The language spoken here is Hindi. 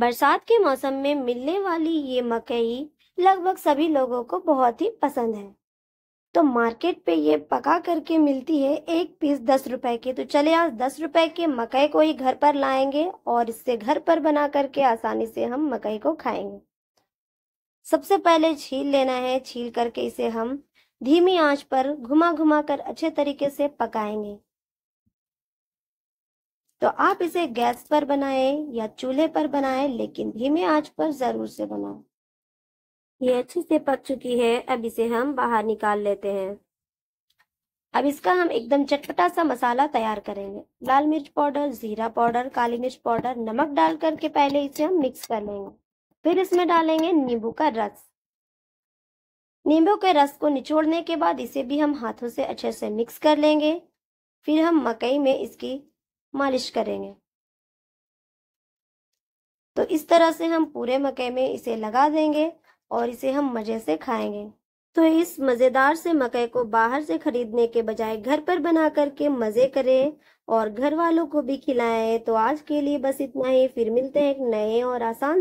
बरसात के मौसम में मिलने वाली ये मकई लगभग सभी लोगों को बहुत ही पसंद है तो मार्केट पे ये पका करके मिलती है एक पीस दस रुपए के तो चले आज दस रुपए के मकई को ही घर पर लाएंगे और इससे घर पर बना करके आसानी से हम मकई को खाएंगे सबसे पहले छील लेना है छील करके इसे हम धीमी आंच पर घुमा घुमा कर अच्छे तरीके से पकाएंगे तो आप इसे गैस पर बनाएं या चूल्हे पर बनाएं लेकिन धीमे आंच पर जरूर से बनाएं ये अच्छे से पक चुकी है अब इसे हम बाहर निकाल लेते हैं अब इसका हम एकदम चटपटा सा मसाला तैयार करेंगे लाल मिर्च पाउडर जीरा पाउडर काली मिर्च पाउडर नमक डाल करके पहले इसे हम मिक्स कर लेंगे फिर इसमें डालेंगे नींबू का रस नींबू के रस को निचोड़ने के बाद इसे भी हम हाथों से अच्छे से मिक्स कर लेंगे फिर हम मकई में इसकी मालिश करेंगे तो इस तरह से हम पूरे मकई में इसे लगा देंगे और इसे हम मज़े से खाएंगे तो इस मज़ेदार से मकई को बाहर से खरीदने के बजाय घर पर बना करके मज़े करें और घर वालों को भी खिलाएं तो आज के लिए बस इतना ही फिर मिलते हैं एक नए और आसान